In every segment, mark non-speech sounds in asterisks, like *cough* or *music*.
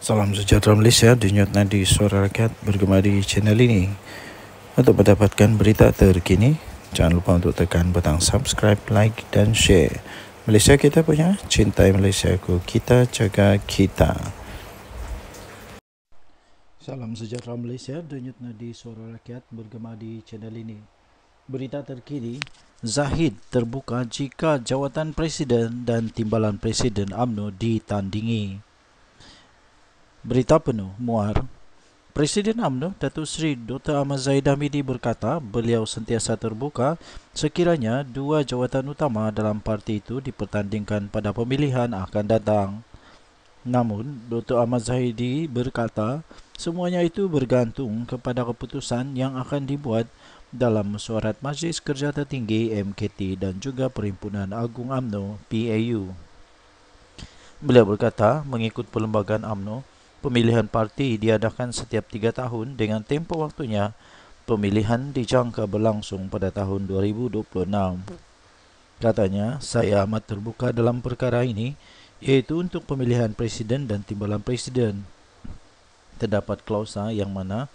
Salam sejahtera Malaysia, Dinyut Nadi Suara Rakyat bergema di channel ini. Untuk mendapatkan berita terkini, jangan lupa untuk tekan butang subscribe, like dan share. Malaysia kita punya, cintai Malaysia ku, kita jaga kita. Salam sejahtera Malaysia, Dinyut Nadi Suara Rakyat bergema di channel ini. Berita terkini, Zahid terbuka jika jawatan Presiden dan Timbalan Presiden UMNO ditandingi. Berita penuh muar Presiden AMNO Datuk Seri Dr. Ahmad Zaidah Hamidi berkata beliau sentiasa terbuka sekiranya dua jawatan utama dalam parti itu dipertandingkan pada pemilihan akan datang. Namun, Dr. Ahmad Zaidi berkata semuanya itu bergantung kepada keputusan yang akan dibuat dalam mesyuarat Majlis Kerja Tertinggi MKT dan juga Perhimpunan Agung AMNO PAU. Beliau berkata mengikut perlembagaan AMNO pemilihan parti diadakan setiap tiga tahun dengan tempoh waktunya pemilihan dijangka berlangsung pada tahun 2026. Katanya, saya amat terbuka dalam perkara ini iaitu untuk pemilihan presiden dan timbalan presiden. Terdapat klausa yang mana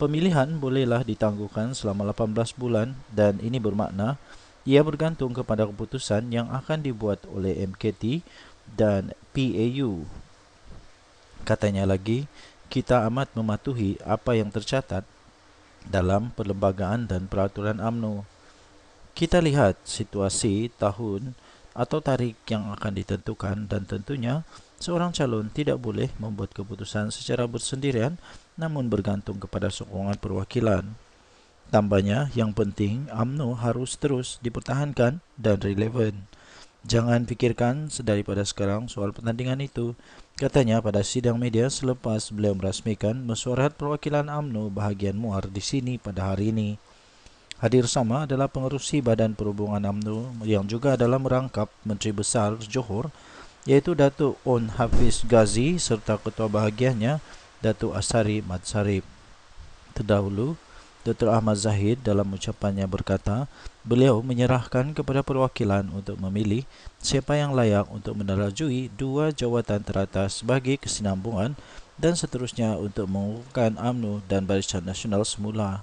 pemilihan bolehlah ditangguhkan selama 18 bulan dan ini bermakna ia bergantung kepada keputusan yang akan dibuat oleh MKT dan PAU Katanya lagi, kita amat mematuhi apa yang tercatat dalam perlembagaan dan peraturan AMNO. Kita lihat situasi tahun atau tarik yang akan ditentukan dan tentunya seorang calon tidak boleh membuat keputusan secara bersendirian namun bergantung kepada sokongan perwakilan. Tambahnya, yang penting AMNO harus terus dipertahankan dan relevan. Jangan pikirkan pada sekarang soal pertandingan itu, Katanya pada sidang media selepas beliau merasmikan mesyuarat perwakilan AMNO bahagian Muar di sini pada hari ini. Hadir sama adalah pengurusi Badan Perhubungan AMNO yang juga adalah merangkap Menteri Besar Johor iaitu Datuk On Hafiz Ghazi serta ketua bahagiannya Datuk Asari Mat Sarip. Terdahulu, Dr. Ahmad Zahid dalam ucapannya berkata, beliau menyerahkan kepada perwakilan untuk memilih siapa yang layak untuk menerajui dua jawatan teratas sebagai kesinambungan dan seterusnya untuk mengukuhkan UMNO dan Barisan Nasional semula.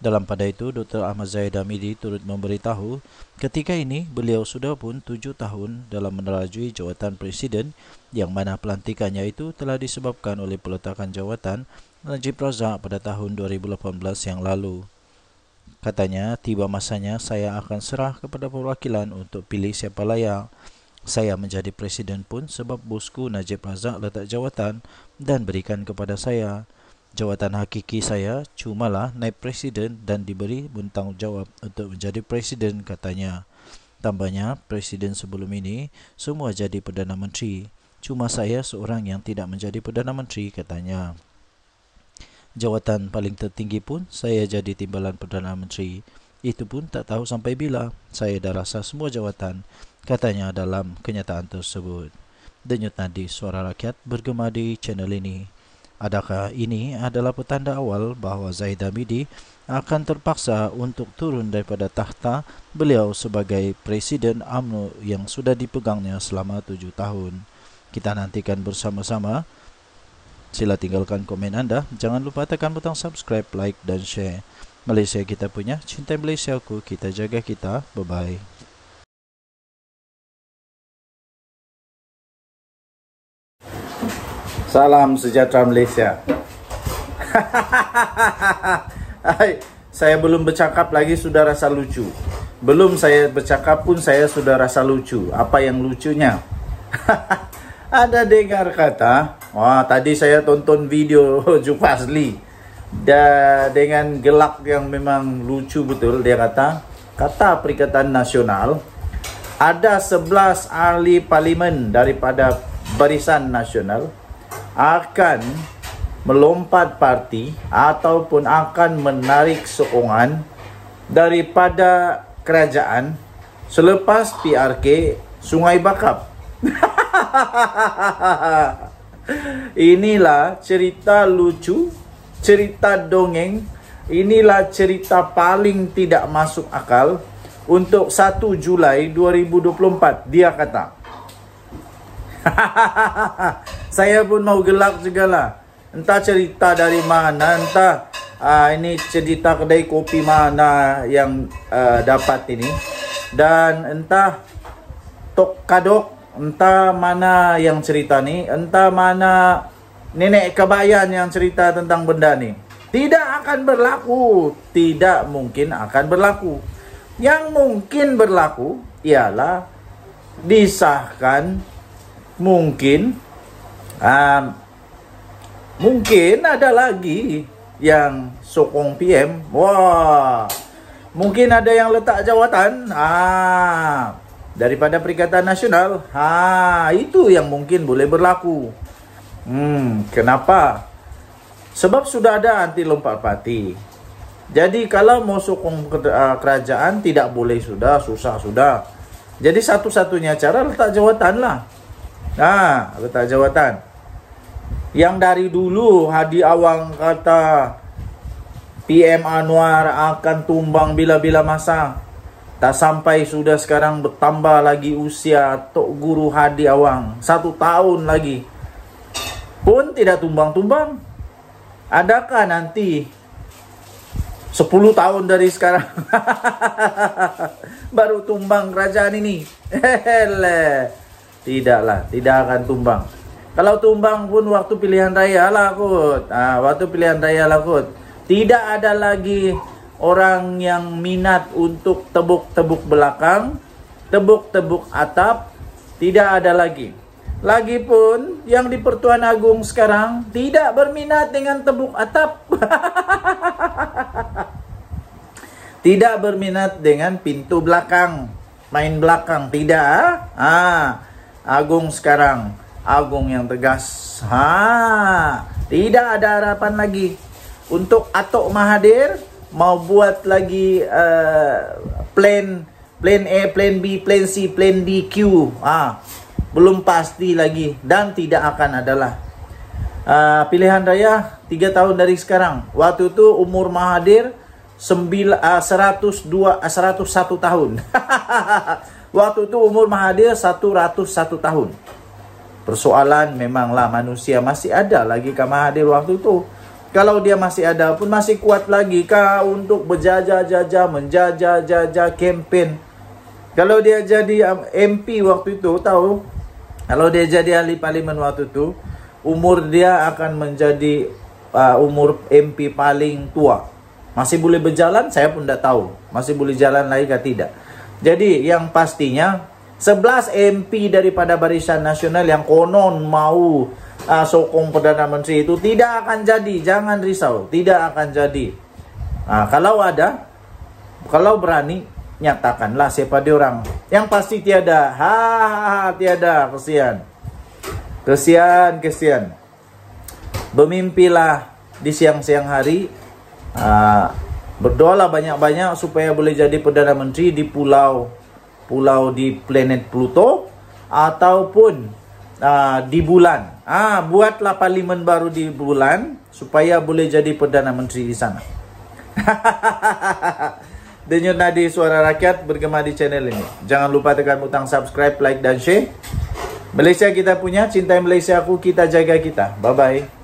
Dalam pada itu, Dr. Ahmad Zahid Amidi turut memberitahu, ketika ini beliau sudah pun tujuh tahun dalam menerajui jawatan presiden yang mana pelantikannya itu telah disebabkan oleh peletakan jawatan Najib Razak pada tahun 2018 yang lalu. Katanya, tiba masanya saya akan serah kepada perwakilan untuk pilih siapa layak. Saya menjadi presiden pun sebab bosku Najib Razak letak jawatan dan berikan kepada saya. Jawatan hakiki saya cumalah naib presiden dan diberi bertanggungjawab untuk menjadi presiden katanya. Tambahnya, presiden sebelum ini semua jadi Perdana Menteri. Cuma saya seorang yang tidak menjadi Perdana Menteri katanya jawatan paling tertinggi pun saya jadi timbalan Perdana Menteri. Itu pun tak tahu sampai bila saya dah rasa semua jawatan, katanya dalam kenyataan tersebut. Denyut nadi suara rakyat bergema di channel ini. Adakah ini adalah petanda awal bahawa Zahid Hamidi akan terpaksa untuk turun daripada tahta beliau sebagai Presiden UMNO yang sudah dipegangnya selama tujuh tahun. Kita nantikan bersama-sama sila lah tinggalkan komen anda. Jangan lupa tekan butang subscribe, like dan share. Malaysia kita punya, cinta Malaysia aku, kita jaga kita. Bye-bye. Salam sejahtera Malaysia. *laughs* Hai, saya belum bercakap lagi sudah rasa lucu. Belum saya bercakap pun saya sudah rasa lucu. Apa yang lucunya? Hahaha. *laughs* ada dengar kata wah tadi saya tonton video *laughs* Jufasli da dengan gelak yang memang lucu betul dia kata kata perikatan nasional ada 11 ahli parlimen daripada barisan nasional akan melompat parti ataupun akan menarik sokongan daripada kerajaan selepas PRK Sungai Bakap *laughs* Inilah cerita lucu, cerita dongeng, inilah cerita paling tidak masuk akal untuk 1 Julai 2024, dia kata. *laughs* Saya pun mau gelap segala. Entah cerita dari mana, entah uh, ini cerita kedai kopi mana yang uh, dapat ini. Dan entah tok kadok entah mana yang cerita ni, entah mana nenek kebayan yang cerita tentang benda ni. Tidak akan berlaku, tidak mungkin akan berlaku. Yang mungkin berlaku ialah disahkan mungkin um, mungkin ada lagi yang sokong PM. Wah. Mungkin ada yang letak jawatan. Ah daripada Perikatan Nasional. Ha, itu yang mungkin boleh berlaku. Hmm, kenapa? Sebab sudah ada anti lompat pati. Jadi kalau mau sokong eh, kerajaan tidak boleh sudah, susah sudah. Jadi satu-satunya cara letak jawatan lah. Nah, ha, letak jawatan. Yang dari dulu Hadi Awang kata PM Anwar akan tumbang bila-bila masa. Tak sampai sudah sekarang bertambah lagi usia Tok Guru Hadi Awang. Satu tahun lagi. Pun tidak tumbang-tumbang. Adakah nanti 10 tahun dari sekarang *laughs* baru tumbang kerajaan ini? Hele. Tidaklah, tidak akan tumbang. Kalau tumbang pun waktu pilihan raya lah kot. Ah, waktu pilihan raya lah kot. Tidak ada lagi orang yang minat untuk tebuk-tebuk belakang, tebuk-tebuk atap, tidak ada lagi. Lagipun yang di Pertuan Agung sekarang tidak berminat dengan tebuk atap. *laughs* tidak berminat dengan pintu belakang, main belakang, tidak. Ah, Agung sekarang, Agung yang tegas. Ha, tidak ada harapan lagi. Untuk Atok Mahadir. mau buat lagi uh, plan plan A, plan B, plan C, plan D, Q. Ah, belum pasti lagi dan tidak akan adalah uh, pilihan raya 3 tahun dari sekarang. Waktu itu umur Mahadir uh, 102 101 tahun. *laughs* Waktu itu umur Mahadir 101 tahun. Persoalan memanglah manusia masih ada lagi ke Mahathir waktu itu. Kalau dia masih ada pun masih kuat lagi kah untuk berjajah-jajah, menjajah-jajah campaign. Kalau dia jadi MP um, waktu itu tahu, kalau dia jadi ahli parlimen waktu itu, umur dia akan menjadi uh, umur MP paling tua. Masih boleh berjalan, saya pun tidak tahu. Masih boleh jalan lagi atau tidak. Jadi yang pastinya 11 MP daripada Barisan Nasional yang konon mau uh, sokong Perdana Menteri itu tidak akan jadi. Jangan risau, tidak akan jadi. Nah, kalau ada, kalau berani, nyatakanlah siapa dia orang. Yang pasti tiada, ha, ha, ha tiada, kesian. Kesian, kesian. Bermimpilah di siang-siang hari, uh, berdoalah banyak-banyak supaya boleh jadi Perdana Menteri di pulau, pulau di planet Pluto, ataupun uh, di bulan. Ah, uh, buatlah parlimen baru di bulan supaya boleh jadi perdana menteri di sana. *laughs* Denyut nadi suara rakyat bergema di channel ini. Jangan lupa tekan butang subscribe, like dan share. Malaysia kita punya, cintai Malaysia aku, kita jaga kita. Bye-bye.